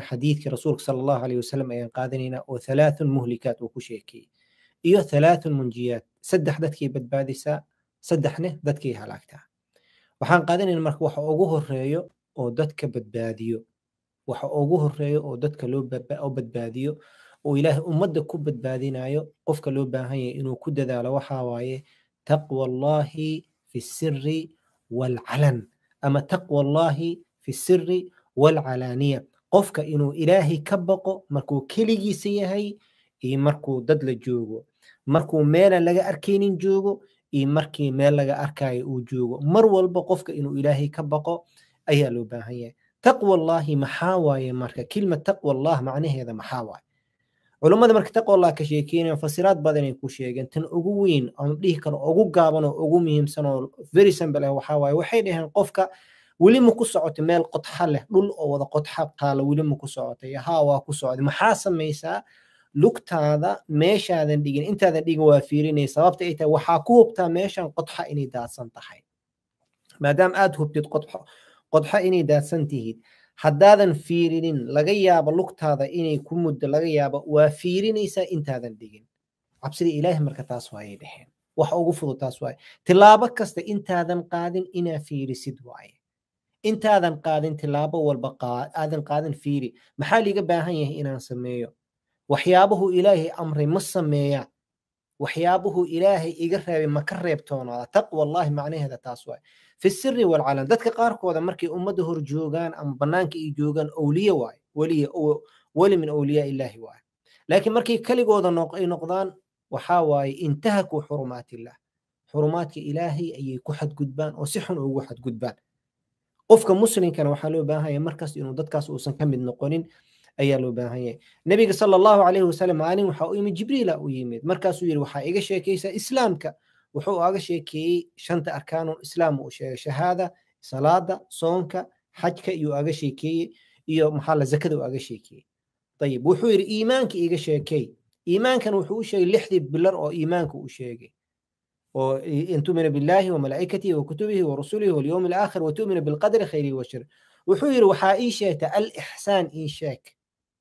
xadiidkii rasuulka sal allahu aleyh wasalam ayaan qaadanaynaa oo halaathun muhlikaat uu ku sheekiyey iyo halaathun munjiyaat saddex dadkay badbaadisaa saddexne dadkay halaagtaa waxaan qaadanayna marka waxa ugu horeeyo oo dadka badbaadiyo waxa ugu horeeyo oo dadka loo badbaadiyo oo ilaahay ummadda ku badbaadinayo qofka loo baahan yahay inuu ku dadaalo waxaa waaye taqwa allahi fi siri waalcalan ama taqwa allahi fi siri waalcalaaniya qofka inuu ilaahay ka baqo markuu keligiisa yahay iyo markuu dad la joogo markuu meelan laga arkaynin joogo iyo markii meel laga arkayo uu joogo mar walba qofka inuu ilaahay ka baqo ayaa loo baahan yahay taqwallahi maxaa waaye marka kilma taqwallah macnaheeda maxaa waaye culummada marka taqwallah ka sheekeynaya fasiraad badanay ku sheegeen tan ugu weyn oon dhihi karo ugu gaaban oo ugu muhiimsan oo very simple ah waxaa waaye waxay dhaheen qofka weli ma ku socotay meel qodxa leh dhul oo wada qodxa taala weli ma ku socotay haa waa ku socday maxaa samaysaa lugtaada meeshaadan dhigin intaadan dhigin waa fiirinay sababta ay tahay waxaa ku hubtaa meeshan qodxa inay daadsan tahay maadaama aad hubtid qodxo inay daadsan tihid haddaadan fiirinin laga yaabo lugtaada inay ku muddo laga yaabo waa fiirinaysaa intaadan dhigin cabsida ilaahi marka taas waayay dheheen waxa ugu fudud taas waaye tilaabo kasta intaadan qaadin inaa fiirisid waaye intaadan qaadin tilaabo walba aadan qaadan fiiri maxaa liiga baahan yahay inaan sameeyo waxyaabuhu ilaahay amray ma sameeyaa waxyaabuhu ilaahay iga reebay ma ka reebtoonooda taqwallaahi macnaheeda taas waay fi siri walcalan dadka qaarkooda markay ummadda hor joogaan ama bannaanka ay joogaan owliye waay weliya weli min owliyaa illaahi waay laakiin markay keligooda ay noqdaan waxaa waaye intahakuu xurumaat xurumaadka ilaahay ayay ku xadgudbaan oo si xun ugu xadgudbaan qofka muslimkana waxaa loo baahanya markaas inuu dadkaas uusan ka mid noqonin ayaa loo baahanya yahay nebiga sala allahu calayhi wasalam maalin waxaa u yimid jibriila u yimid markaasuu yidhi waxaa iga sheekaysaa islaamka wuxuu aga sheekeeyey shanta arkaanu islaam uu sheegay shahaada salaada soonka xajka iyuu aga sheekeeyey iyo maxaa la zakada uu aga sheekeeyey ayib wuxuu yidhi iimaanka iga sheekey iimaankan wuxuu u sheegay lixdii bilar oo iimaanka u sheegay in tuumina biاllaahi وmalaa'ikatihi وkutubihi وrasulihi واlyowm اlآkhir wtu'mina biاlqadri khayrihi wa shir wuxuu yidhi waxaa ii sheegta alixsaan ii sheeg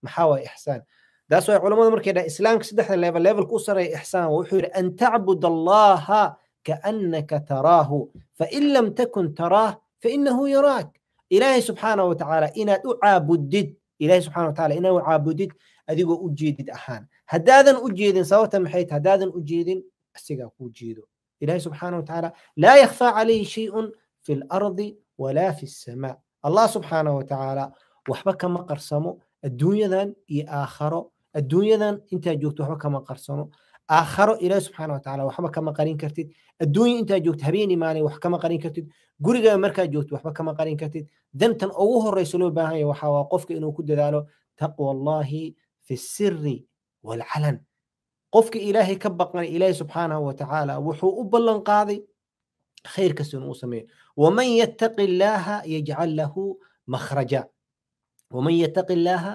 maxaa waa ixsaan taas way culamadu markay dhahan islaamka saddexda level levelka u sareeya ixsaan wuxuu yidhi an tacbud allaha kaannaka taraahu fain lam takun taraah fainahu yaraak ilaahay subxaanahu watacaala inaad u caabudid ilaahay subxana wataala inaad u caabudid adigoo u jeedid ahaan haddaadan u jeedin sababta maxay tahay haddaadan u jeedin asigaa kuu jeedo إلهي سبحانه وتعالى لا يخفى عليه شيء في الأرض ولا في السماء الله سبحانه وتعالى waxba kama qarsamo adduunyadan iyo aakharo adduunyadan intaad joogto waxba kama qarsamo aakharo ilaahi subxaana watacaala waxba kama qarin kartid adduunya intaad joogto habeen imaanay wax kama qarin kartid gurigaa markaad joogto waxba kama qarin kartid dantan ugu horeysa loo baahan yahay waxaa waa qofka inuu ku dadaalo taqwa allahi fi siri waalcalan qofka ilaahay ka baqan ilaahay subxaanahu watacaala wuxuu u ballan qaaday khayr kasta inuu sameeyo waman yattaqi illaaha yajcal lahu makhraja waman yattaqi illaaha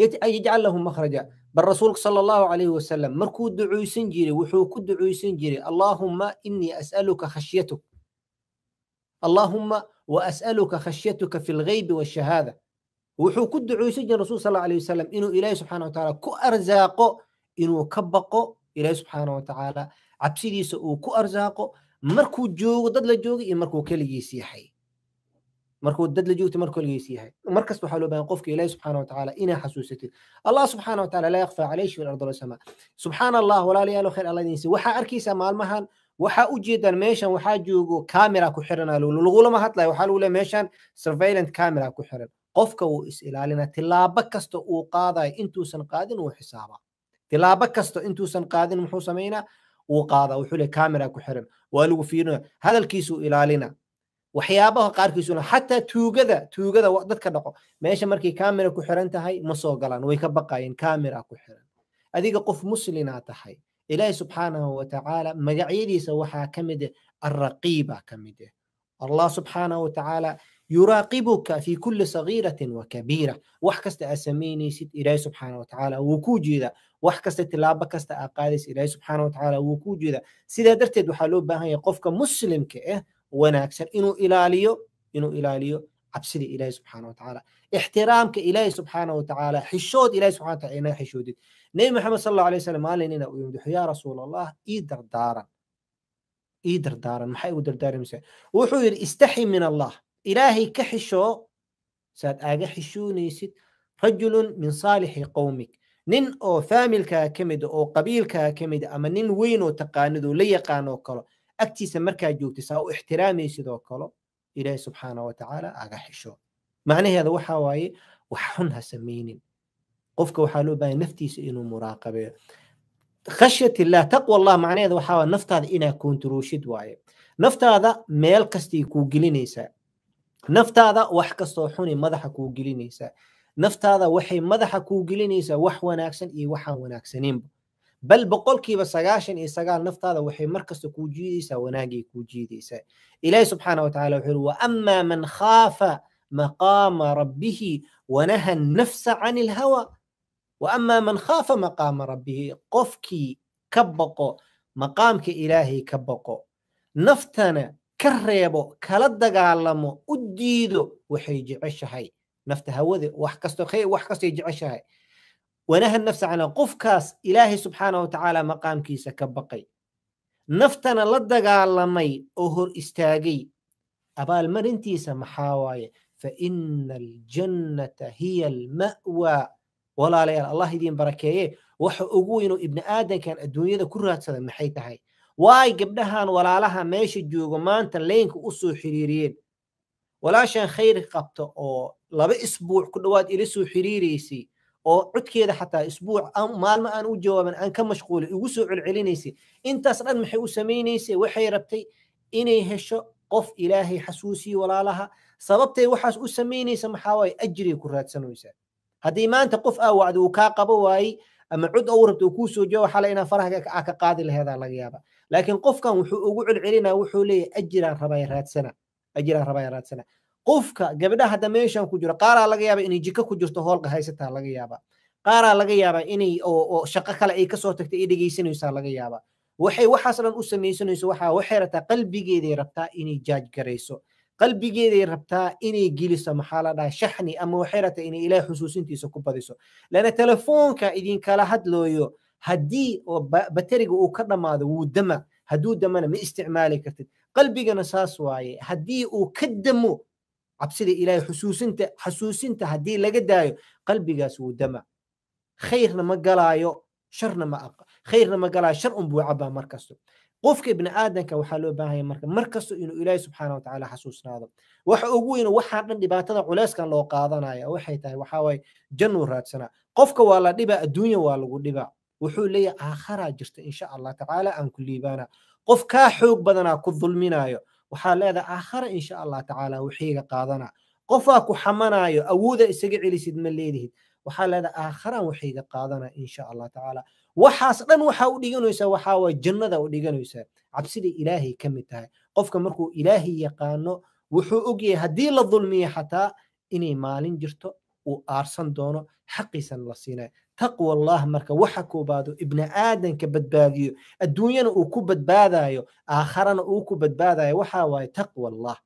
yajcal lahu makhraja bal rasuulka sala allahu calayhi wasalam markuu ducuysan jiray wuxuu ku ducuysan jiray allaahumma inii as'aluka khashyatuk allaahumma wa as'aluka khashyatuka fi lghaybi washahaada wuxuu ku ducuysan jiray rasul sala allahu alayhi wasalam inuu ilaahay subxaanahu watacaala ku arsaaqo inuu ka baqo ilaah subxaana watacaala cabsidiisa uu ku arsaaqo markuu joogo dad la jooga iyo markuu keligiis yahay markuu dad la joogta markuu keligiis yahay markasta waxaa loo baahan qofka ilaah subxaana watacaala inaa xasuusatid allah subxaana watacaala laa yakfaa calayhi shayun ardu wasamaa subxaana allah walaalayaal khayr allah idinsi waxaa arkaysaa maalmahan waxaa u jeedaan meeshan waxaa joogo kamera ku xiran lagulama hadlayo waxaa lagu leeya meeshan surveillance camera ku xiran qofka wuu is ilaalina tilaabo kasta uu qaadayo intuusan qaadin wuu xisaabaa tilaabo kasto intuusan qaadin muxuu samaynaa wuu qaadaa wuxuu le camera ku xiran waa lagu fiirina hadalkiisuu ilaalina waxyaabaha qaarkiisuna xataa tuugada tuugada dadka dhaqo meesha markay camera ku xiran tahay ma soo galaan way ka baqayeen camera ku xiran adiga qof muslinaa tahay ilaahi subxaanahu watacaala magacyadiisa waxaa ka mid ah arraqiiba ka mid ah allah subxaanahu watacaala yuraaqibuka fii kuli sagiiratin wa kabiira wax kasta aad samaynaysid ilaahay subxaana watacaala wuu kuu jeeda wax kasta tilaabo kasta aad qaadaysid ilaahay subxaana watacaala wuu kuu jeeda sidaa darteed waxaa loo baahan yahay qofka muslimka ah wanaagsan inuu ilaaliyo inuu ilaaliyo cabsida ilaahay subxaana watacaala ixtiraamka ilaahay subxaana watacaala xishood ilaahay subxana wataala inaga xishoodid nebi maxamed sal allahu alay wasallam maalin inaa u yimid yaa rasuul allah ii dardaaran ii dardaaran maxay ugu dardaaramaysaa wuxuu yidhi istaxi min allah ilaahay ka xishoo saad aaga xishoonaysid rajulun min saalixi qowmik nin oo faamilkaa ka mida oo qabiilkaa ka mida ama nin weynoo taqaanidoo la yaqaanoo kalo agtiisa markaa joogta saa u ixtiraamaysid oo kalo ilaahay subxaana wa tacaala aaga xisho macnaheeda waxaa waaye wax xun ha samaynin qofka waxaa loo baahaya naftiisa inuu muraaqabeeyo khashyat illah taqwa allah macnaheeda waxaa waaye naftaada inaa koontaroolshid waaye naftaada meel kastay kuu gelinaysaa naftaada wax kastoo xuni madaxa kuu gelinaysaa naftaada waxay madaxa kuu gelinaysaa wax wanaagsan iyo waxaan wanaagsaneynba bal boqolkiiba sagaashan iyo sagaal naftaada waxay markasta kuu jiidaysaa wanaagay kuu jiidaysaa ilaahi subxaana wa wuxuu wa amaa man khaafa maqaama rabbihi wanaha nafsa can ilhawa wa amaa man khaafa maqaama rabbihi qofkii ka baqo maqaamka ilaahay ka baqo naftana ka reebo kala dagaalamo u diido waxay jeceshahay nafta hawada wax kasto wax kastay jeceshahay wanaha nafsa canha qofkaas ilaahay subxaana watacaala maqaamkiisa ka baqay naftana la dagaalamay oo hor istaagay abaalmarintiisa maxaa waaye fa ina aljannata hiya alma'waa walaalayaal allah idiin barakeeye waxa ugu weynoo ibni aadankan adduunyada ku raadsada maxay tahay waay gabdhahan walaalaha meesha joogo maanta leynka usoo xiriiriyeen walaashan khayr qabta oo laba isbuuc ku dhowaad ila soo xiriiraysay oo codkeeda xataa isbuuc maalmo aan u jawaaban aan ka mashquulin igu soo celcelinaysay intaas dhan maxay u samaynaysay waxay rabtay inay hesho qof ilaahay xasuusiye walaalaha sababtay waxaas u samaynaysa maxaa waaye ajriay ku raadsanaysaa haddii maanta qof aa wacdo uu kaa qabo waayey ama cud cod ou rabto kuu soo jawaabo xalay inaa faraha ka qaadi laheedaa laga yaaba laakiin qofkan wuxuu ugu celcelinaa wuxuu leeyahay ajiraan rabaa raadsana ajiraan rabaa raadsana qofka gabdha hadda meeshan ku jiro qaaraa laga yaaba inay jiko ku jirto hoolka haysataa laga yaaba qaaraa laga yaabaa inay oo shaqo kale ay kasoo tagtay ay dhegaysanaysaa laga yaaba waxay waxaas dhan u samaysanayso waxaa waxay rabtaa qalbigeeday rabtaa inay jaaj garayso qalbigeeday rabtaa inay geliso maxaa la dhaha shaxni ama waxay rabtaa inay ilahay xusuusintiisa ku badiso lana telefoonka idinkala hadlooyo haddii bateriga uu ka dhammaado wuu dama hadduu damana ma isticmaali kartid qalbigana saas waaye haddii uu ka damo cabsida ilahay xusuusinta xasuusinta haddii laga daayo qalbigaas wuu dama khayrna ma galaayo sharna ma khayrna ma galaayo shar unbuu cabaa markasto qofka ibni aadanka waxaa loo baahan yahay marka mar kasta inuu ilaahay subxaana wa tacaala xasuusnaado waxa ugu weyna waxaa dhan dhibaatada culeyskan loo qaadanaya waxay tahay waxaa jannuu raadsanaa qofka waa la dhibaa adduunya waa lagu dhibaa wuxuu leeyahay aakharaa jirta insha allah tacaala aan ku liibaana qof kaa xoog badanaa ku dulminaayo waxaa leedahay aakhara insha allah tacaala wixiiga qaadana qofaa ku xamanaayo awooda isaga celisid ma leedihid waxaa leedahay aakharaan wixiiga qaadana insha allah tacaala waxaas dhan waxaa u dhiganaysaa waxaa waa jannada u dhiganaysaa cabsida ilaahay ka mid tahay qofka markuu ilaahay yaqaano wuxuu ogyahay haddii la dulmiya xataa inay maalin jirto uu aarsan doono xaqiisan la siinay taqwa allah marka waxa koobaado ibni aadanka badbaadiyo adduunyana uu ku badbaadayo aakharana uu ku badbaadayo waxaa waaye taqwa allah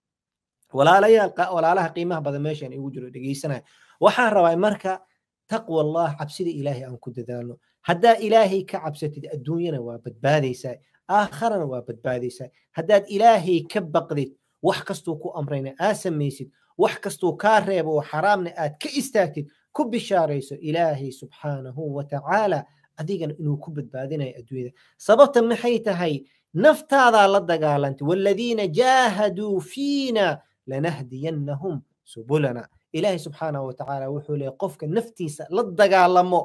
walaalaha qiimaha badan meeshaan igu jiro dhegeysanaya waxaan rabaa marka taqwa allah cabsida ilaahay aan ku dadaalno haddaad ilaahay ka cabsatid adduunyana waa badbaadaysaa aakharana waa badbaadaysaa haddaad ilaahay ka baqdid wax kastuu ku amrayna aa samaysid wax kastuu kaa reebo oo xaraamna aad ka istaagtid ku bishaarayso ilaahay subxaanahu wa tacaala adigana inuu ku badbaadinayo adduunyada sababta maxay tahay naftaadaa la dagaalantay waaladiina jaahaduu fiina lanahdiyannahum subulana ilaahay subxaanahu wa wuxuu leeyahy qofka naftiisa la dagaalamo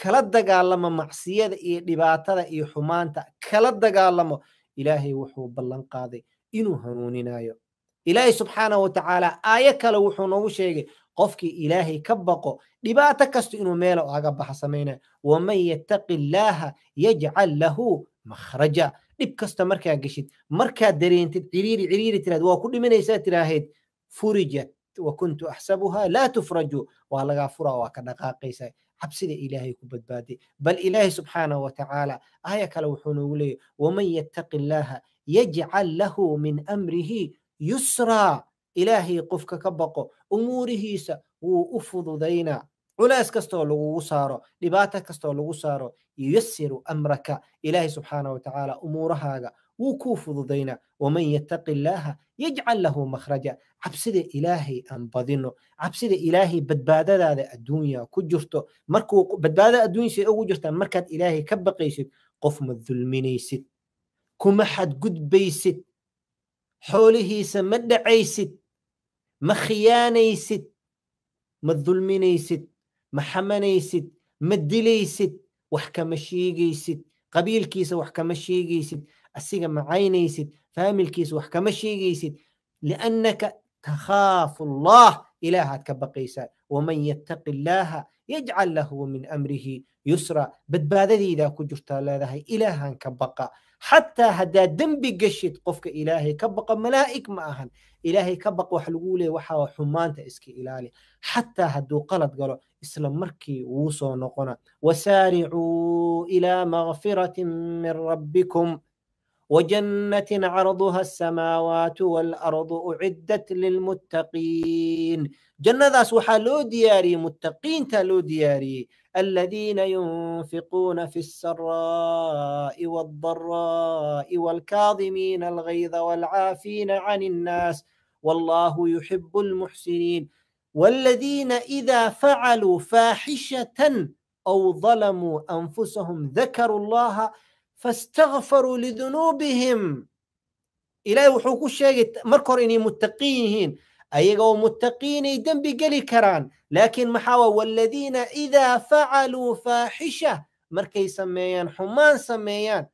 kala dagaalamo macsiyada iyo dhibaatada iyo xumaanta kala dagaalamo ilaahay wuxuu ballan qaaday inuu hanuuninaayo ilaahay subxaanahu watacaala aayo kale wuxuu noogu sheegay qofkii ilaahay ka baqo dhibaato kasta inuu meela aga baxa samaynayo waman yattaqi illaaha yajcal lahu makhraja dhib kasta markaa geshid markaa dareentid ciriiri ciriiri tiraad waa ku dhimanaysaa tiraahayd furijat wa kuntu axsabuha laa tufraju waa lagaa furaa waa ka dhaqaaqaysaa cabsida ilaahay ku badbaaday bal ilaahay subxaanahu wa tacaala aaya kale wuxuu noogu leeyahy waman yattaqi illaaha yajcal lahu min amrihi yusraa ilaahay qofka ka baqo umuurihiisa wuu u fududaynaa culays kastoo lagugu saaro dhibaato kastoo lagu saaro yuyassiru amraka ilaahay subxaanahu wa tacaala umuurahaaga wuu kuu fududaynaa waman yattaqi illaaha yajcal lahu makhraja cabsida ilaahay aan badino cabsida ilaahay badbaadadaada adduunya ku jirto markuu badbaadada adduunyasay ugu jirtaan markaad ilaahay ka baqaysid qof ma dulminaysid kuma xadgudbaysid xoolihiisa ma dhacaysid ma khiyaanaysid ma dulminaysid ma xamanaysid ma dilaysid wax kama sheegaysid qabiilkiisa wax kama sheegaysid asiga macaynaysid faamilkiisa wax kama sheegaysid liannaka takhaafu allah ilaahaad ka baqaysaa waman yattaqi illaaha yajcal lahu min amrihi yusra badbaadadaydaa ku jirtaa leedahay ilaahan ka baqa xataa haddaad dembi gashid qofka ilaahay ka baqa malaa'ig ma ahan ilaahay ka baq wax lagu leeya waxaa xumaanta iska ilaali xataa hadduu qalad galo isla markii wuu soo noqona wasaaricuu ilaa makfiratin min rabbikum وجنة عرضها السماوات والأرض أعدت للمتقين جنة ذا لو دياري متقين تلو دياري الذين ينفقون في السراء والضراء والكاظمين الغيظ والعافين عن الناس والله يحب المحسنين والذين إذا فعلوا فاحشة أو ظلموا أنفسهم ذكروا الله faاstagfaruu lidunuubihim ilaahay wuxuu ku sheegay marka hore inay muttaqiin yihiin ayaga oo muttaqiinay dembi geli karaan laakiin maxaa waa waladiina idaa facaluu faaxisha markay sameeyaan xumaan sameeyaan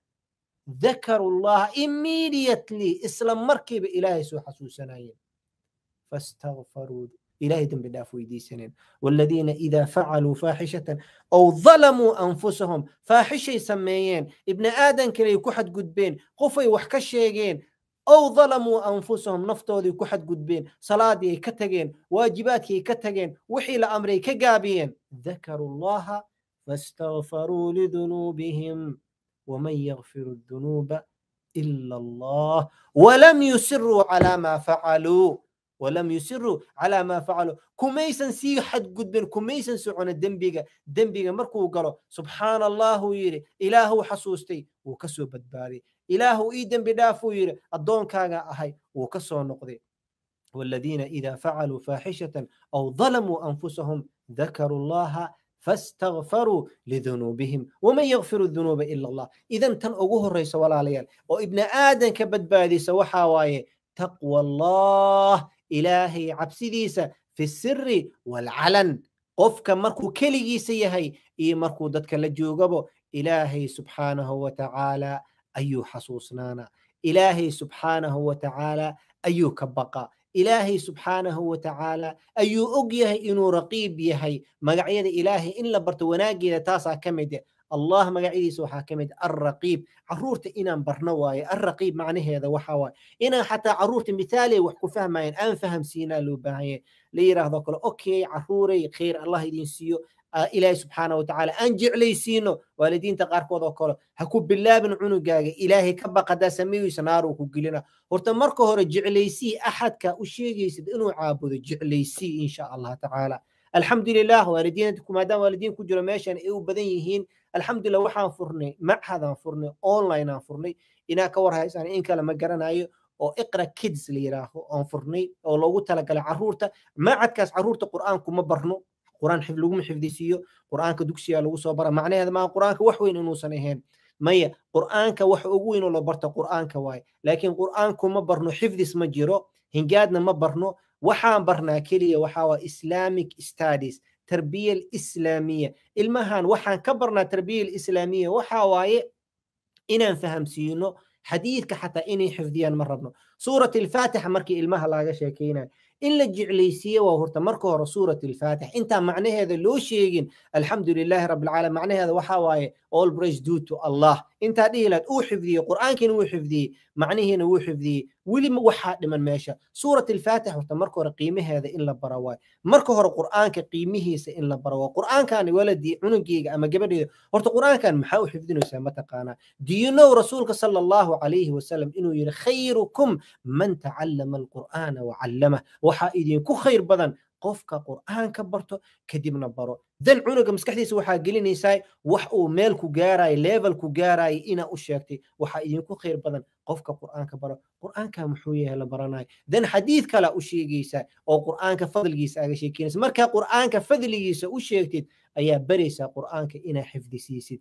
dakaruu llaha immediately isla markiiba ilaahay soo xasuusanayeen fastagfaruu إلههم بالله في دي سنين والذين إذا فعلوا فاحشة أو ظلموا أنفسهم فاحشة يسميين ابن آدم كلا يكحد قدبين قفي وحكشيين أو ظلموا أنفسهم نفتوذي كحد قدبين صلاة كتغين واجباتي كتغين وحي لأمري كقابين ذكروا الله فاستغفروا لذنوبهم ومن يغفر الذنوب إلا الله ولم يسروا على ما فعلوا walam yusiruu calaa maa facaluu kumaysan sii xadgudbin kumaysan soconin dembiga dembiga markuu galo subxaana allahuu yidhi ilaahuu xasuustay wuu ka soo badbaaday ilaahuu ii dembi dhaafuu yidhi addoonkaaga ahay wuu ka soo noqday waaladiina ida facaluu faaxishatan aw dalamuu anfusahum dakaruu allaha faاstغfaruu lidunuubihim waman ykfiru dunuuba ila allah idan tan ugu horreysa walaalayaal oo ibni aadanka badbaadisa waxaa waaye taqwa allah ilaahay cabsidiisa fi siri walcalan qofka markuu keligiisa yahay iyo markuu dadka la joogabo ilaahay subxaanahu wa tacaala ayuu xasuusnaana ilaahay subxaanahu wa tacaala ayuu ka baqa ilaahay subxaanahu wa tacaala ayuu og yahay inuu raqiib yahay magacyada ilaahay in la barto wanaaggeeda taasaa ka mid allah magacidiisa waxaa ka mid alraqiib ah caruurta inaan barno waaye alraqiib macnaheeda waxa waaye inaan xataa caruurta mithaaliya wax ku fahmayeen aan fahamsiinaa loo baahan yahay la yiraahdo kale okay caruurey khayr allah idin siiyo ah, ilaahay subxaana watacaala aan jeclaysiino waalidiinta qaarkood kale ha ku bilaabin cunugaaga ilaahay ka baq haddaa sameeyeysa naaruu ku gelina horta marka hore jeclaysii axadka u sheegaysid inuu caabudo jeclaysii insha allah tacaala alxamdu lilah maadaama waalidiin ku jiro meeshan ay u badan yihiin alxamdulillah waxaan furnay machadaan furnay onlineaan furnay inaa ka war haysaan in kale ma garanayo oo iqra kids la yidhaaho aan furnay oo loogu talagalay caruurta macadkaas caruurta qur'aanku ma barno qur'aan laguma xifdisiiyo qur'aanka dugsiga lagu soo bara macnaheeda maaha qur'aanka wax weyn inuusan ahayn maya qur'aanka wax ugu weyn oo la barta qur'aanka waaye laakiin qur'aanku ma barno xifdis ma jiro hingaadna ma barno waxaan barnaa keliya waxaa waa islamic studies tarbiya alislaamiya ilmahan waxaan ka barnaa tarbiya alislaamiya waxa waaye inaan fahamsiino xadiidka xataa inay xifdiyaan ma rabno suurat alfaatixa markii ilmaha laga sheekeynayo in la jeclaysiiye waa horta marka hore suurat alfaatix intaa macnaheeda loo sheegin alxamdulilaahi rabbilcaalam macnaheeda waxaa waaye all praise due to allah intaa dhihi lahayd uu xifdiyey qur'aankiina uu xifdiyey معنيه انه وحي في ولي ما لمن دمن سوره الفاتح وقت مركو قيمه هذا إلا براواي مركو هر قران قيمه ان لا بروا قران كان ولدي عنقي اما قبلي هرت قران كان محاو وحي في دينه ما تقانا دينه رسولك صلى الله عليه وسلم إنو يري خيركم من تعلم القران وعلمه وحا كو خير بدن قفك قران كبرته كديمنا برو dan cunuga maskaxdiisa waxaa gelinaysaa wax uu meel ku gaaraayo level ku gaaraayo inaa u sheegtay waxaa idinku khayr badan qofka qur'aanka baro qur'aanka muxuu yahay la baranayo dan xadiid kalea u sheegaysaa oo qur'aanka fadligiisa aga sheekeynaysa markaa qur'aanka fadligiisa u sheegtid ayaa baraysaa qur'aanka inaa xifdi siisid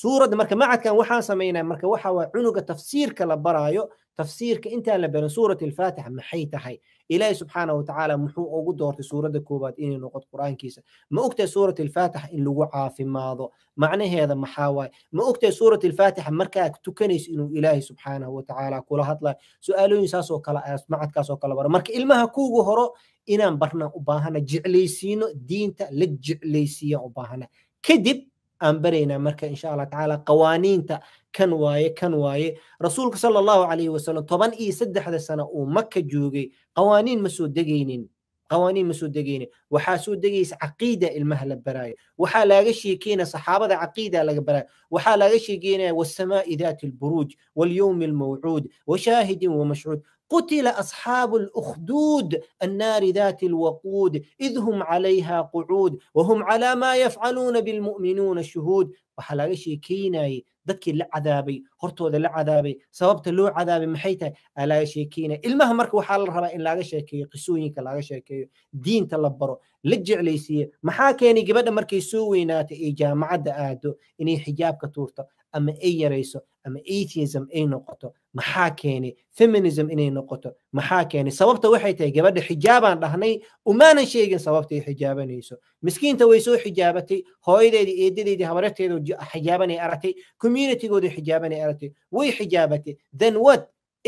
suuradda marka macadkan waxaan samaynaa marka waxaa waye cunuga tafsiirka la baraayo tafsiirka intaan la barin suurat alfaatixa maxay tahay ilaahay subxaana watacaala muxuu ugu doortay suuradda koowaad inay noqoto qur-aankiisa ma ogtahay suurat alfaatixa in lagu caafimaado macnaheeda maxaa waaye ma ogtahay suurat alfaatixa markaa tukanayso inuu ilaahi subxaanahu watacaala kula hadlayo su-aalooyin saasoo kale macadkaasoo kale bara marka ilmaha kuugu horo inaan barnaan u baahana jeclaysiino diinta la jeclaysiiyaan u baahana kadib aan baraynaa marka insha allah tacaala qawaaniinta kan waaye kan waaye rasuulka sala allahu calayhi wasalam toban iyo saddexda sana uu maka joogay qawaaniin ma soo degaynin qawaaniin ma soo degaynin waxaa soo degaysa caqiida ilmaha la baraayo waxaa laaga sheekeynaya saxaabada caqiida laga baraayo waxaa laaga sheekeynaya wasamaa'i dati alburuuj walyowmi almawcuud washaahidin wamashcuud قتل اصحاب الاخدود النار ذات الوقود اذ هم عليها قعود وهم على ما يفعلون بالمؤمنون شهود وحلاغشي كيناي دكي لعذابي هرتو ذا لعذابي سببت لو عذابي محيتا الا شيكينا المه مركو حال ربا ان لا شيكي قسوينك لا شيكي دين تلبرو لجع ليسي محاكيني قبل مركي سوينات إيجا جامعه ادو اني حجاب كتورتا اما اي ريسو اما ايتيزم اي noqoto maxaa keenay feminism inay noqoto maxaa keenay sababta waxay tahay gabadha xijaabaan dhahnay umaanan sheegin sababtay xijaabanayso miskiinta way soo xijaabatay hooyadeedii eedadeedii habareteedu xijaabanay aragtay communitygooda xijaabanay aragtay way xijaabatay then what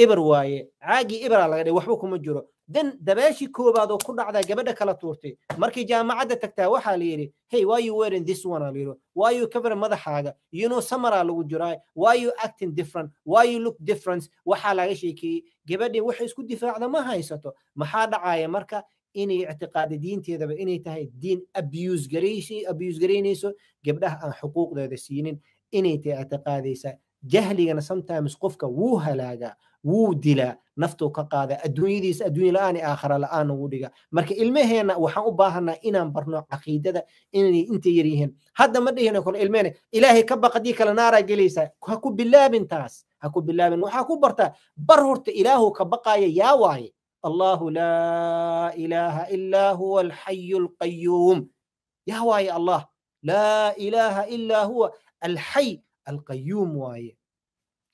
ibar waaye caagii ibaraa laga dhigay waxba kuma jiro dan dabaashi koobaad oo ku dhacdaa gabadha kala tuurtay markay jaamacadda tagtaa waxaa la yidhi hey why you wearing this one ala why you covering madaxaaga you know lagu jiraa why you acting different why you look different waxaa laga sheekeeyey gabadhii waxay isku difaacda ma haysato maxaa dhacaaya marka inay ictiqaada diinteedaba inay tahay diin abuse garaynayso gabdhaha aan xuquuqdeeda siinin inay tahay ictiqaadaysaa jahligana sometimes qofka wuu halaagaa wuu dilaa naftuu ka qaada adduunyadiisa adduunya la'aan aakhara la'aan ugu dhiga marka ilmaheenna waxaan u baahanaa inaan barno caqiidada inay intay yar yihiin hadda ma dhihino kole ilmehena ilaahay ka baq haddii kale naaraa gelaysaa ha ku bilaabin taas ha ku bilaabin waxaa ku bartaa bar horta ilaahuu ka baqaaya yaa waaye allahu laa ilaaha illaa huwa alxayu alqayuum yaa waaye allah laa ilaaha illaa huwa alxay alqayuum waaye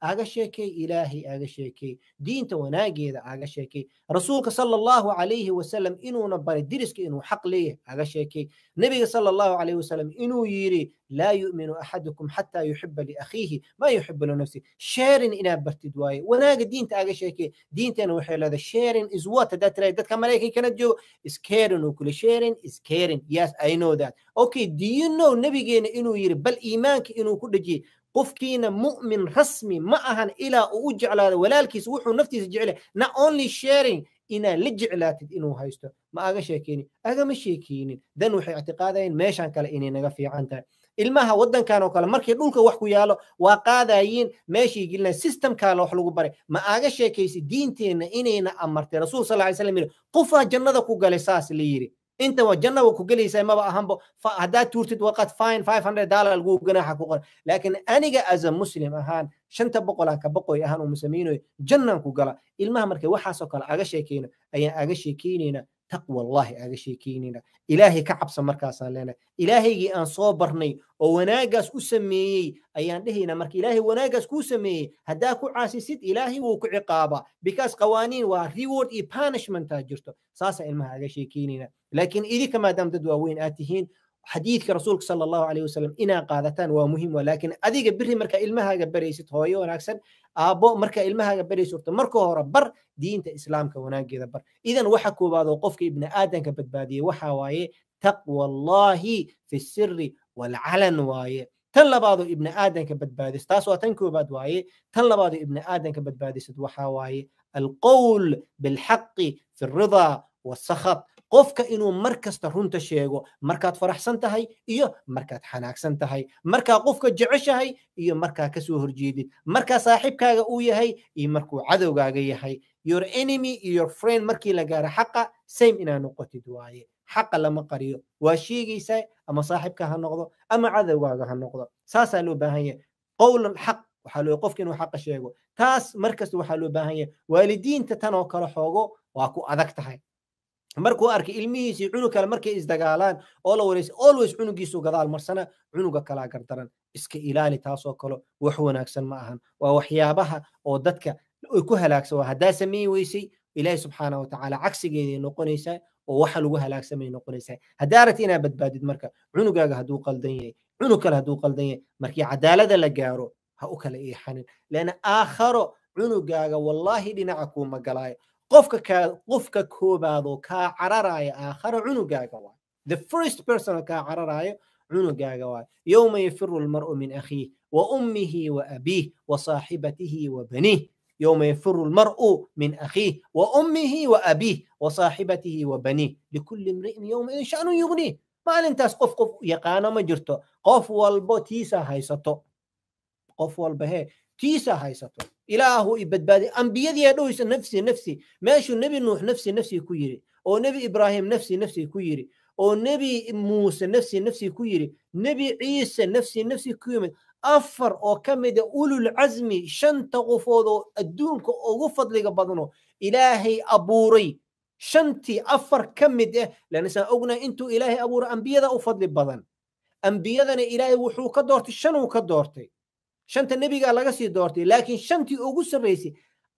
aga sheekey ilaahay aga sheekey diinta wanaageeda aga sheekey rasuulka sala allahu calayhi wasalam inuuna baray diriska inuu xaq leeyahay aga sheekay nebiga sala allahu calayhi wasalam inuu yidhi laa yu'minu axadukum xataa yuxiba liakhiihi maa yuxibu linafsi sheerin inaad bartid waaye wanaaga diinta aga sheekay diinteena waxay leedahay sharing is what haddaad tirahay dadka maraykankana joogo scaring uu kule sharing scaring yes i know that okay do you know nebigeena inuu yidhi bal iimaanka inuu ku dhejiyey qofkiina mu'min rasmi ma ahan ilaa uu u jeclaado walaalkiisa wuxuu naftiisa jecla na only sharing inaad la jeclaatid inuu haysto ma aga sheekeynin agama sheekeynin dan waxay ictiqaadayeen meeshan kale inay naga fiican tahay ilmaha waddankan oo kale markii dhulka wax ku yaalo waa qaadayiin meeshay gelina systemkaala wax lagu baray ma aga sheekaysi diinteenna inayna amartay rasuul sal lay slam yiri qofaa jannada ku galay saas la yiri inta waa janna waa ku gelaysaa maba ahanbo haddaad tuurtid waqad fine five hundred dollar laguu ganaaxa ku qor laakiin aniga as a muslim ahaan shanta boqolaan ka boqoy ahaan uu muslimiinoy jannaan ku gala ilmaha markay waxaasoo kale aga sheekeyno ayaan aga sheekeynayna taqwa taqwallaahi aga sheekaynayna ilaahay ka cabsan markaasaan leenahay ilaahaygii aan soo barnay oo wanaagaas u sameeyey ayaan dhehayna marka ilaahay wanaagaas kuu sameeyey haddaa ku caasisid ilaahay wuu ku ciqaabaa because qawaaniin waa reward iyo punishmentaa jirto saasaa ilmaha aga sheekaynayna laakiin idinka maadaama dad waaweyn aad tihiin xadiidka rasuulka sala allahu caleyh wasalam inaa qaadataan waa muhim laakiin adiga biri marka ilmahaaga baraysid hooyo wanaagsan aabo marka ilmahaaga baraysid horta marka hore bar diinta islaamka wanaageeda bar idan waxa koobaadoo qofka ibni aadanka badbaadiya waxa waaye taqwa allahi fi siri walcalan waaye tan labaadoo ibni aadanka badbaadis taas waa tan koobaad waaye tan labaadoo ibni aadanka badbaadisad waxa waaye alqowl bilxaqi fi ridaa wasakhat qofka inuu mar kasta runta sheego markaad faraxsan tahay iyo markaad xanaagsan tahay markaa qofka jeceshahay iyo markaa kasoo horjeedid markaa saaxiibkaaga uu yahay iyo markuu cadowgaaga yahay your enemy iyo your friend markii la gaaro xaqa same inaa noqotid waaye xaqa lama qariyo waa sheegaysaa ama saaxiibka ha noqdo ama cadowgaaga ha noqdo saasaa loo baahan yahay qowl xaq waxaa loo qofka inuu xaqa sheego taas markasta waxaa loo baahan yahay waalidiinta tanoo kale xoogo waa ku adag tahay markuu arkay ilmihiisii cunug kale markay isdagaalaan oo la wareys olways cunugiisu gadaal marsana cunuga kalaa gardaran iska ilaali taasoo kale wax wanaagsan ma ahan waa waxyaabaha oo dadka ku halaagsan haddaa sameyn weysay ilaahi subxaana watacaala cagsigeeday noqonaysaa oo waxa lagu halaagsamay noqonaysaa haddaa aragta inaa badbaadid marka cunugaaga hadduu qaldan yahay cunug kale hadduu qaldan yahay markii cadaalada la gaaro ha u kala iixanin leana aakharo cunugaaga wallaahi dhinaca kuuma galaayo qofka qofka koobaadoo kaa cararaaya aakhara cunugaaga waay the first person kaa cararaayo cunugaaga waay yowma yafiru lmar'u min akhiih wa ummihi wa abiih wa saaxibatihi wa baniih يوم يفر المرء من أخيه وأمه وأبيه وصاحبته وبنيه لكل امرئ يومئذ شأن يغنيه ما لنتاس قف قف يقانا ما جرتو قف والبو تيسا هايستو قف والبه تيسا هايستو ilaahuu i badbaaday ambiyadii aa nafsi nafsi meeshuu nebi nuux nafsi nafsi ku yiri oo nebi ibraahim nafsi nafsi ku yiri oo nebi muuse nafsi nafsi ku yiri nebi ciise nafsi nafsi ku yimid afar oo ka mida ah ululcazmi shanta qofood oo adduunka ugu fadliga badno ilaahay abuuray shantii afar ka mid ah lanisaan ognahay intuu ilaahay abuuray ambiyada u fadli badan ambiyadana ilaahay wuxuu ka doortay shanuu ka doortay shanta nebigaa laga sii doortay laakiin shantii ugu sarraysay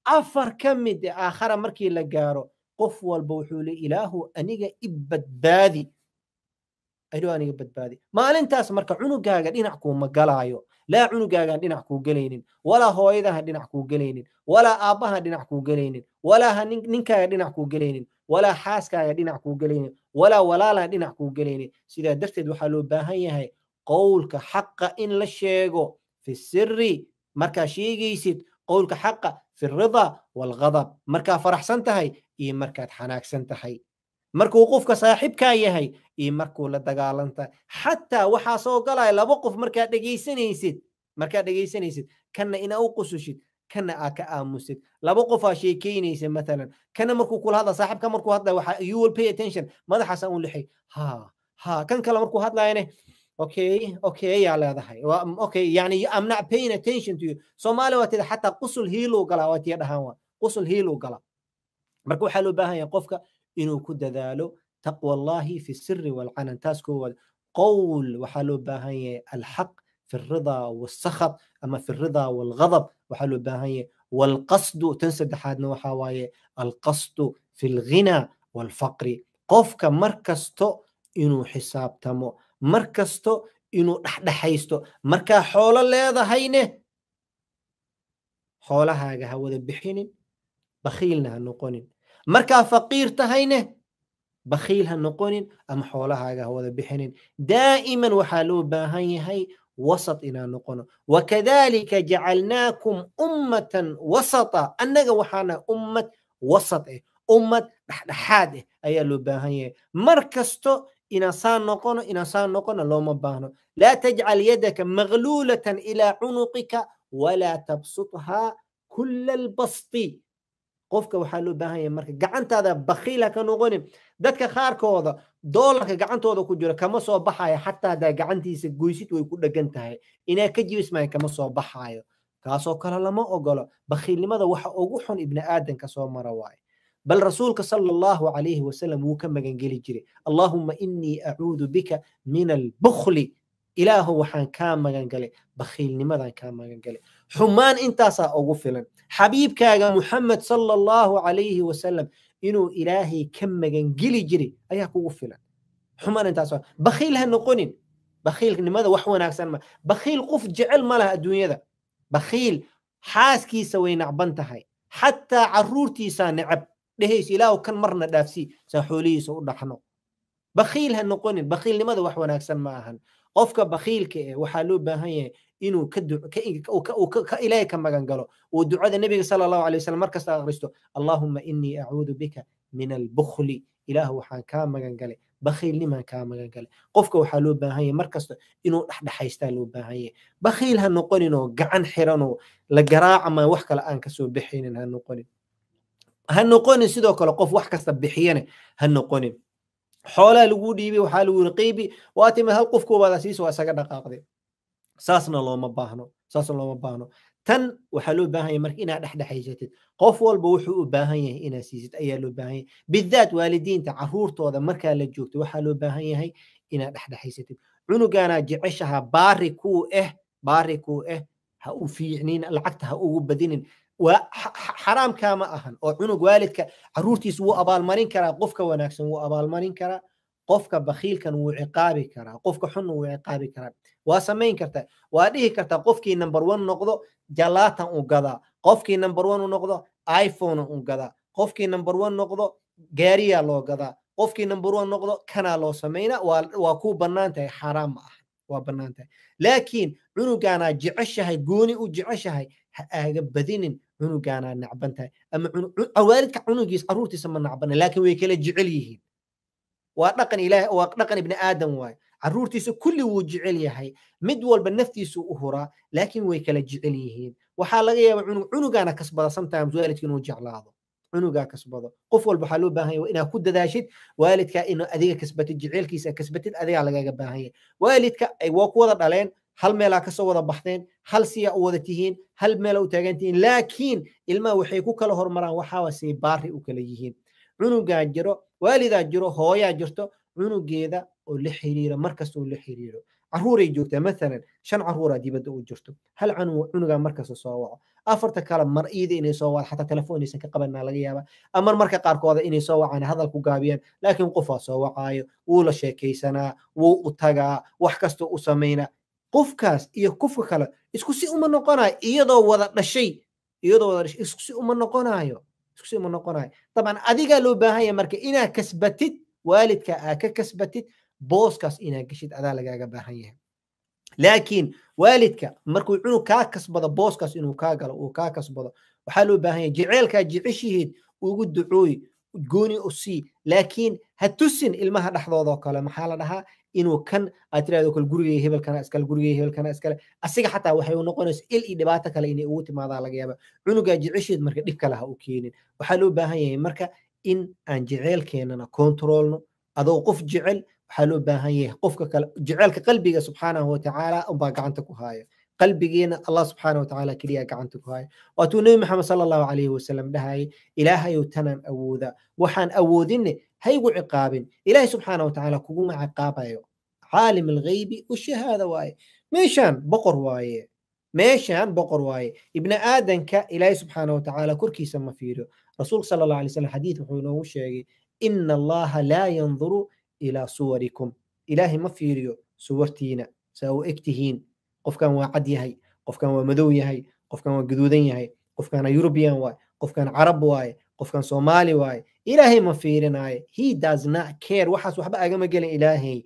afar ka mid a ah aakhara markii la gaaro qof walba wuxuu li ilaahu aniga i badbaadi aniga badbaadi maalintaas marka cunugaaga dhinac kuuma galaayo laa cunugaagaan dhinac kuu gelaynin walaa hooyadahan dhinac kuu gelaynin walaa aabbahan dhinac kuu gelaynin walaa ninkaaga dhinac kuu gelaynin walaa xaaskaaga dhinac kuu gelaynin walaa walaalaan dhinac kuu gelaynin sidaa darteed waxaa loo baahan yahay qowlka xaqa in la sheego fi siri markaa sheegaysid qowlka xaqa fi rida walghadab markaa faraxsan tahay iyo markaad xanaagsan tahay markuu qofka saaxiibkaa yahay iyo markuu la dagaalanta xataa waxaa soo galaya laba qof markaa dhegaysanaysid markaa dhegaysanaysid kanna inaa u qusushid kanna aa ka aamusid laba qofaa sheekeynaysa matalan kanna markuu kula hadla saaxiibka markuu hadlaya waxa you will pay attention madaxaasa uun lixay ha ha kan kale markuu hadlayane okay okay ayaa leedahay mm, okay yani I'm not paying attention to you Soomaali waa xataa qusul hiilu galaa waa dhahaan waa qusul hiilu galaa marka waxaa loo baahan yahay qofka inuu ku dadaalo taqwa allahi fi sirri walcalan taas koowaad qowl waxaa loo baahan yahay alxaq في الرضا والسخط أما في الرضا والغضب وحلو باهية والقصد تنسى دحادنا وحاواية القصد في الغنى والفقر قفك مركز تو إنو حساب تمو mar kasto inuu dhexdhexaysto markaa xoolo leedahayne xoolahaaga ha wada bixinin bakhiilna ha noqonin markaa faqiir tahayne bakhiil ha noqonin ama xoolahaaga ha wada bixinin daa'iman waxaa loo baahan yahay wasat inaan noqono wakadalika jacalnaakum ummatan wasata annaga waxaana ummad wasat eh ummad dhexdhexaad eh ayaa loo baahan yahay mar kasto inasaan noqono inasaan noqono looma baahno laa tajcal yadaka magluulatan ilaa cunuqika walaa tabsuthaa kula albasti qofka waxaa loo baahan yahay marka gacantaada bakiil ha ka noqonin dadka qaarkooda doolarka gacantooda ku jiro kama soo baxayo xataa hadaa gacantiisa goysid way ku dhegan tahay inaa ka jibismaya kama soo baxaayo kaasoo kale lama ogolo bakiilnimada waxa ugu xun ibni aadanka soo mara waaye bal rasuulka sal allahu alayhi wasalam wuu ka magangeli jiray allaahuma inii acuudu bika min albukli ilaahu waxaan kaa magangalay bakhiilnimadan kaa magangalay xumaan intaasaa ugu filan xabiibkaaga muxamed sal allahu alayhi wasalam inuu ilaahay ka magangeli jiray ayaa kugu filan xumaan intaas bakhiil ha noqonin bakhiilnimada wax wanaagsan ma bakhiil qof jecel ma laha adduunyada bakhiil xaaskiisa way nacban tahay xataa caruurtiisaa necab dhehayso ilaahu kan marna dhaafsi saaxoolihiisa u dhaqno bakiil ha noqonin bakiilnimada wax wanaagsan ma ahan qofka bakiilka eh waxaa loo baahan yahay inuu ilaahay ka magangalo uu ducada nebiga sala allahu alay wasalam markasta akhristo allaahuma inii acuudu bika min albukli ilaah waxaan kaa magan galay kaa magan qofka waxaa loo baahan yahay markasta inuu dhexdhexaystaa loo baahan yahay bakiil ha noqoninoo gacan xiranoo la garaaca wax kale aan kasoo bixaynin ha noqonin ha noqonin sidoo kale qof wax kasta bixiyane ha noqonin xoolaa lagu dhiibay waxaa lagu yiri qaybi waa timid hal qof koobaad waa isaga dhaqaaqday saasna looma baahno saasna looma baahno tan waxaa loo baahan yahay marka inaad dhexdhexaysatid qof walba wuxuu u baahan yahay inaad siisid ayaa loo baahan yahay bidaat waalidiinta caruurtooda markaa la joogta waxaa loo baahan yahay inaad dhexdhexaysatid cunugaanaa jeceshaha baari kuu eh baari kuu eh ha u fiicnin lacagta ha ugu badinin waa xaraamkaa ahan oo cunug waalidka caruurtiis wuu abaalmarin karaa qofka wanaagsan wuu abaalmarin karaa qofka bakiilkan wuu ciqaabi karaa qofka xunna wuu ciqaabi karaa waa samayn kartaa waa dhihi kartaa qofkii number one noqdo jalaatan u gadaa qofkii number one u noqdo iphone u gadaa qofkii number one noqdo gaariyaa loo gadaa qofkii number one noqdo kanaa loo samaynaa waa ku bannaan tahay xaaraam ma aha waa bannaan tahay laakiin cunugaanaa jeceshahay gooni u jeceshahay ha aaga badinin cunugaanaa nacban tahay ama awaalidka cunugiis caruurtiisa ma nacbana laakiin way kala jecel yihiin waa dhaqan ibni aadam waayo caruurtiisa kulli wuu jecel yahay mid walba naftiisu u huraa laakiin way kala jecel yihiin waxaa laga yaabaa cunug cunugaana kasbada sometimes waalidka inuu jeclaado cunugaa kasbado qof walba waxaa loo baahan yahay ku dadaashid waalidka inuu adiga kasbatid jeceelkiisa kasbatid adigaa lagaga baahan yahay waalidka waa ku dhaleen hal meelaa kasoo wada baxdeen hal siyaa u wada tihiin hal meela u taagantihiin laakiin ilmaha waxay ku kala hormaraan waxaawasay baari u kala yihiin cunugaa jiro waalidaa jiro hooyaa jirto cunugeeda oo la xiriira markastoo la xiriiro caruuray joogtaa maalan shan caruuraa dibadda u jirto hal cunugaa markasta soo waco afarta kale mar iida inay soo wacaan xataa telefoon inaysan ka qabanaa laga yaabaa ama marka qaarkooda inay soo wacaan hadal gaabiyaan laakiin qofaa soo wacaayo wuu la sheekaysanaa wuu u tagaa wax kastoo u samaynaa qofkaas iyo kufka kale isku si uma noqonayo iyadoo wada dhashay iyadoo wada dhashay isku uma noqonayo isku uma noqonayo dabcan adigaa loo baahan yahay marka inaa kasbatid waalidka aa ka kasbatid booskaas inaa geshid adaa lagaaga baahan yahay laakiin waalidka markuu cunug kaa kasbado booskaas inuu kaa galo uu kaa kasbado waxaa loo baahan yahay jeceelkaa jeceshihiid ugu ducooy gooni u sii laakiin ha tusin ilmaha dhexdoodoo kale maxaa la dhahaa inuu kan aad tirado kal gurigey hebelkana iskale gurigey hebelkana iskale asiga xataa waxay u il iyo dhibaato kale inay ugu timaadaa laga yaaba cunugaa jecesheed marka dhib kale u keenin waxaa loo baahan yahay marka in aan jeceelkeenana kontrolno adoo qof jecel waxaa loo baahan yahay qofka kale jeceelka qalbiga subxaanahu watacaala unbaa gacanta ku haayo qalbigeena allah subxaana watacaala keliya gacanta ku haayo waatuu nebi maxamed sala allahu calayhi wasalam dhahayay ilaahayow tanaan awoodaa waxaan awoodinne haygu ciqaabin ilaahi subxaana watacaala kuguma ciqaabayo caalim alghaybi washahaada waaye meeshaan boqor waaye meeshaan boqor waaye ibni aadanka ilaahi subxaana watacaala korkiisa ma fiiriyo rasuulka sala allah alay slam xadiid wuxuu inoogu sheegay ina allaha laa yanduru ilaa suwarikum ilaahay ma fiiriyo suwartiina saa u eg qofkan waa cad yahay qofkan waa madow yahay qofkan waa guduudan yahay qofkana yurubiyan waaye qofkan carab waaye qofkan soomaali waaye ilaahay ma fiirinaayo he does not care waxaas waxba agama gelin ilaahay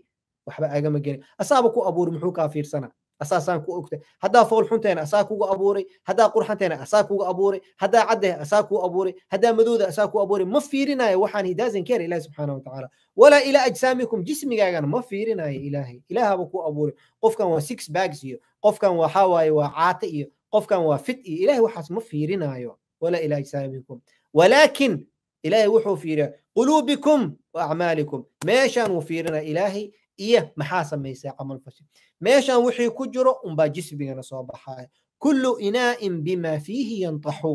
waxba agama gelin asaaba ku abuuri muxuu kaa fiirsana asaasaan ku ogtay haddaa fool xunteena asaa kugu abuuray haddaa qurxanteena asaa kugu abuuray haddaa cadde asaa kuu abuuray haddaa madowda asaa kuu abuuray ma fiirinayo waxaan hidaasan keer ilaahi subxaana watacaala walaa ilaa ajsaamikum jismigaagana ma fiirinayo ilaahay ilaahaba ku abuuray qofkan waa six bags iyo qofkan waxaa waa caate iyo qofkan waa fit iyo ilaahay waxaas ma fiirinayo walaa ilaa ajsaamikum walaakin ilaahay wuxuu fiiriyaa quluubikum wa acmaalikum meeshaan uu fiirinaa ilaahay iyo maxaa samaysaa camalfashi meeshaan wixii ku jiro unbaa jismigana soo baxaaya kullu inaa'in bimaa fiihi yantaxu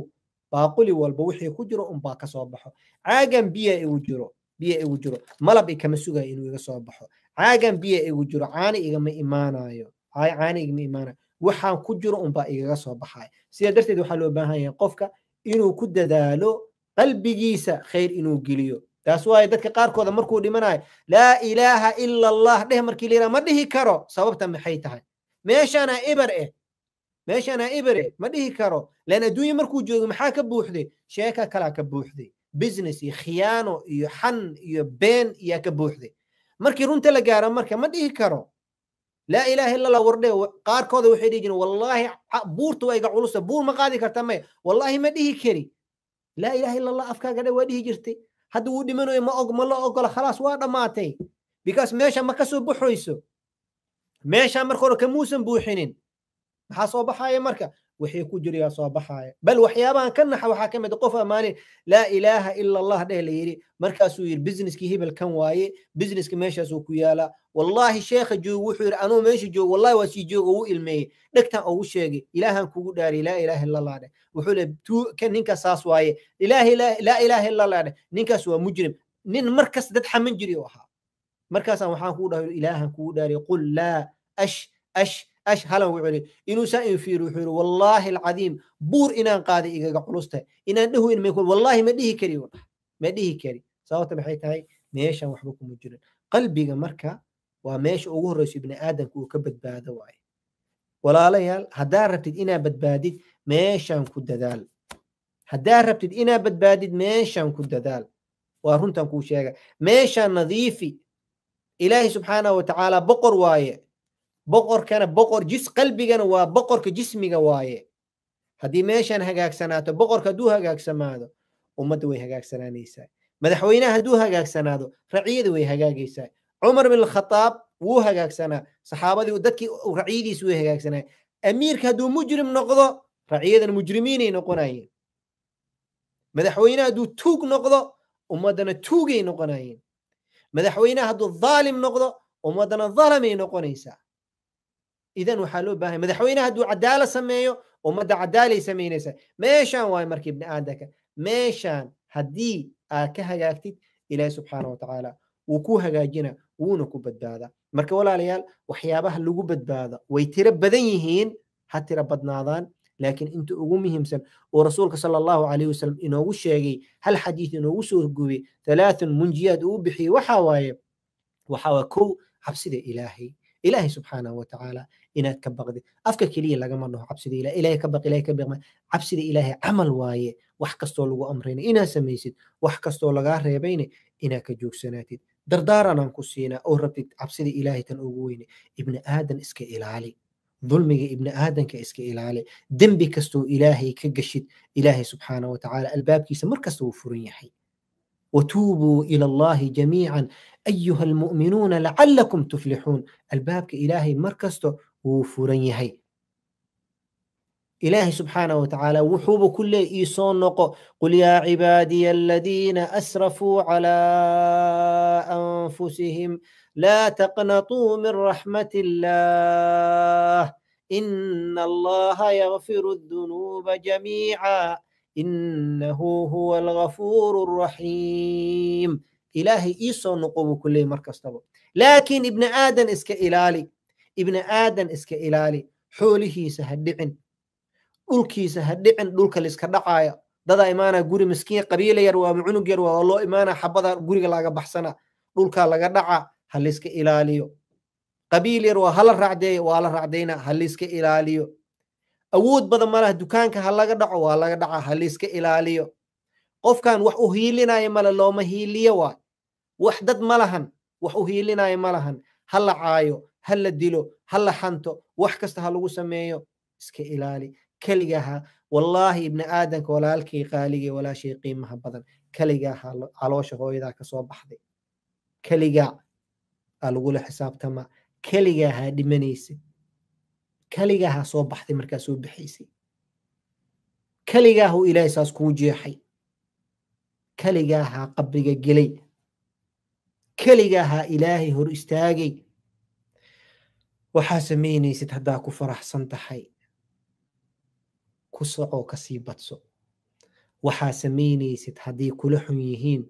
baaquli walba wixii ku jiro unbaa kasoo baxo caagan biya igu jiro biya igu jiro malab ikama sugaya inuu iga soo baxo caagan biya igu jiro caani igama imaanayo caani igama imaanayo waxaan ku jiro unbaa igaga soo baxaya sidaa darteed waxaa loo baahan yahay qofka inuu ku dadaalo qalbigiisa khayr inuu geliyo taas waaye dadka qaarkooda markuu dhimanayo laa ilaaha ila allah dheh markii la yidhaha ma dhihi karo sababta maxay tahay meeshaana ibar eh meeshaana iber ibare eh. ma dhihi karo lan adduunya markuu joogo maxaa ka buuxday sheeka kalaa ka buuxday business iyo khiyaano iyo xan iyo been yaa ka buuxday markii runta la gaaro marka ma dhihi karo laa ilaha illa allah wardhe qaarkooda waxay dhihi jireen wallaahi buurta waa iga culusa buur ma qaadi karta maya wallaahi ma dhihi kari laa ilaha illa allah afkaaga dha waa dhihi jirtay hadda wuu dhimanayo ma og ma la ogolo khalaas waa dhammaatay because meesha ma ka soo baxayso meesha marka hore kamuusan buuxinin maxaa soo baxaya marka wixii ku jirayaa soo baxaaya bal waxyaabahan ka naxa waxaa ka mid a ah qof amaanin laa ilaaha ila allah dheh la yidhi markaasuu yidhi businesskii hebel kan waaye businesska meeshaasuu ku yaalaa wallaahi sheekha joogo wuxuu yidhi anuu meesha joogo wallahi waa sii joogo wuu ilmeeyey dhegtan ugu sheegay ilaahan kugu dhaari laa ilaaha ila allah dheh wuxuu le ninkaas saas waaye laa ilaaha ila allah dheh ninkaas waa mujrim nin markas dad xaman jiri u ahaa markaasaan waxaan kuu dhahay ilaahan kugu dhaari qul laa ash ash ashhalan wuxuu yidhi inuusaa infiir wuxuu yidhi wallaahi alcadiim buur inaan qaaday igaga culusta inaan dhahu in maykun wallaahi ma dhihi kari ma dhihi kari sababta maxay tahay meeshan waxba kuma jirin qalbiga marka waa meesha ugu horreyso ibni aadamka uu ka badbaado waaye walaalayaal haddaa rabtid inaad badbaadid meeshan ku dadaal haddaa rabtid inaad badbaadid meeshan ku dadaal waa runtan kuu sheega meeshan nadiifi ilaahi subxaanahu wa tacaala boqor waaye boqorkana boqor jis qalbigana waa boqorka jismiga waaye haddii meeshan hagaagsanaato boqorka hadduu hagaagsamaado ummadda way hagaagsanaanaysaa madaxweynaha hadduu hagaagsanaado raciyada way hagaagaysaa cumar bin alkhataab wuu hagaagsanaa saxaabadii dadkii raciyadiisu way hagaagsanaa amiirka hadduu mujrim noqdo raciyadan mujrimiinay noqonayeen madaxweynaha hadduu tuug noqdo ummaddana tuugay noqonayeen madaxweynaha hadduu dhaalim noqdo ummaddana dhalamay noqonaysaa idan waxaa loo baahaya madaxweynaha hadduu cadaala sameeyo ummadda cadaalay samaynaysaa meeshaan waayo marka ibni aadanka meeshaan haddii aad ka hagaagtid ilaahi subxaana wa tacaala wuu ku hagaajina wuuna ku badbaadaa marka walaalayaal waxyaabaha lagu badbaado way tiro badan yihiin ha tiro badnaadaan laakiin inta ugu muhiimsan uo rasuulka sala allahu calayhi wasalam inoogu sheegay hal xadiis inoogu soo gubay talaatun munjiyaad uu bixiyey waxaa waaye waxaa waa kow cabsida ilaahay ilaahay subxaanahu watacaala inaad ka baqdid afka keliya lagama dhaho cabsida ilah ilahay ka baq ilahay cabsida ilaahay camal waaye wax kastoo lagu amrayna inaad samaysid wax kastoo lagaa reebayna inaad ka joogsanaatid dardaaranaan ku siinaa oo rabtid cabsida ilaahay tan ugu weyne ibni aadan iska ilaali dulmiga ibni aadanka iska ilaali dembi kastoo ilaahay ka gashid ilaahay subxaana wa albaabkiisa markasta wuu furan yahay وتوبوا إلى الله جميعا أيها المؤمنون لعلكم تفلحون الباب إلهي مركزته وفرن يهي إله سبحانه وتعالى وحوب كل إيسون نقو قل يا عبادي الذين أسرفوا على أنفسهم لا تقنطوا من رحمة الله إن الله يغفر الذنوب جميعا إنه هو الغفور الرحيم إلهي إيسون نقو كل مركز طبع. لكن ابن آدم إسك إلالي ibni aadan iska ilaali xoolihiisa ha dhicin dhulkiisa ha dhicin dhulka liska dhacaaya dadaa imaana guri miskiin qabiila yar waama cunug yar waa loo imaana xabada guriga laga baxsana dhulkaa laga dhaca ha liska ilaaliyo qabiil yar waa hala raacdeeya waa la raacdayna ha liska ilaaliyo awood badan malaha dukaanka ha laga dhaco waa laga dhaca ha liska ilaaliyo qofkan wax u hiilinaya male looma hiiliyo waay wax dad ma lahan wax u hiilinaya malahan ha la caayo ha la dilo ha la xanto wax kasta ha lagu sameeyo iska ilaali keligaha wallaahi ibni aadamka walaalkii qaaligii walaashii qiimaha badan keligaa caloosha hooyadaa kasoo baxday keligaa aa lagula xisaabtama keligaa haa dhimanaysa keligaa ha soo baxday markaa soo baxaysay keligaa huu saas kuu jeexay keligaa ha qabriga gelay keligaa haa ilaahay hor istaagay waxaa samaynaysid haddaa ku faraxsan tahay ku socoo kasii badso waxaa samaynaysid hadday kula xun yihiin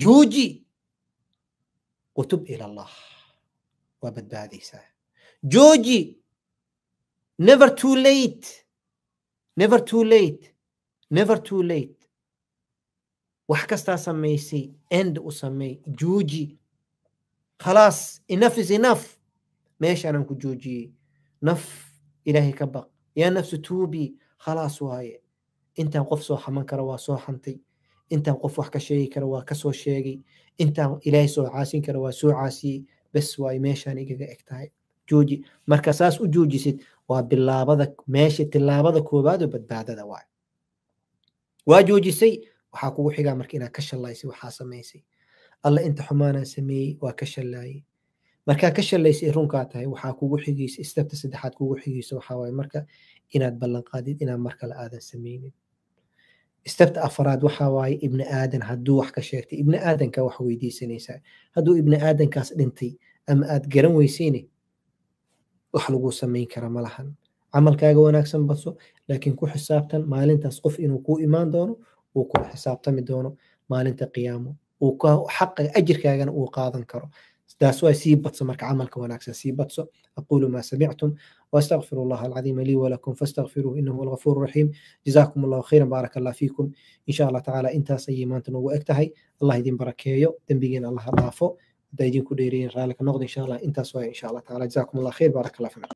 jooji qutub ila allah waa badbaadaysaa jooji never too late never too late never too late wax kastaa samaysay end u samey jooji khalaas enough is enough meesha ku joojiyey naf ilaahay ka baq yaa nafsu tuubi khalaas waaye intaan qof soo xaman kara waa soo xantay intaan qof wax ka sheegi kara waa kasoo sheegay intaan ilaahay soo caasin kara waa soo caasiyey bes waaye meeshaan igaga eg tahay jooji marka saas u joojisid waa bilaabada meesha tilaabada koobaad oo badbaadada waay waa joojisay waxaa kugu xigaa marka inaad ka shallaysay waxaa samaysay alla inta xumaanaa sameeyey waa ka shallaayey markaa ka shalaysay runkaa tahay waxaa kugu xigeysa istabta saddexaad kugu xigeysa waxaawaye marka inaad ballanqaadid inaan mar kale aadan samaynin istabta afaraad waxaa waaye ibni aadan hadduu wax ka sheegtay ibni aadanka wax weydiisanaysaa hadduu ibni aadankaas dhintay ama aad garan weyseyne wax laguu samayn kara ma lahan camalkaaga wanaagsan badso laakiin ku xisaabtan maalintaas qof inuu kuu imaan doono uu kula xisaabtami doono maalinta qiyaamo uu xaqa ajirkaagana uu qaadan karo That's why sii badso marka camalka wanaagsan sii badso aqulu ma samictum واستغفر الله العظيم لي ولكم فاستغفروه انه هو الغفور الرحيم جزاكم الله خيرا بارك الله فيكم ان شاء الله تعالى انت سيمانتن ugu eg tahay allah idin barakeeyo dembigiina allah dhaafo hadaa idinku dheeriyeen raali ka noqdo in sha allah intaas waay in sha allah taala jazakum allah khayr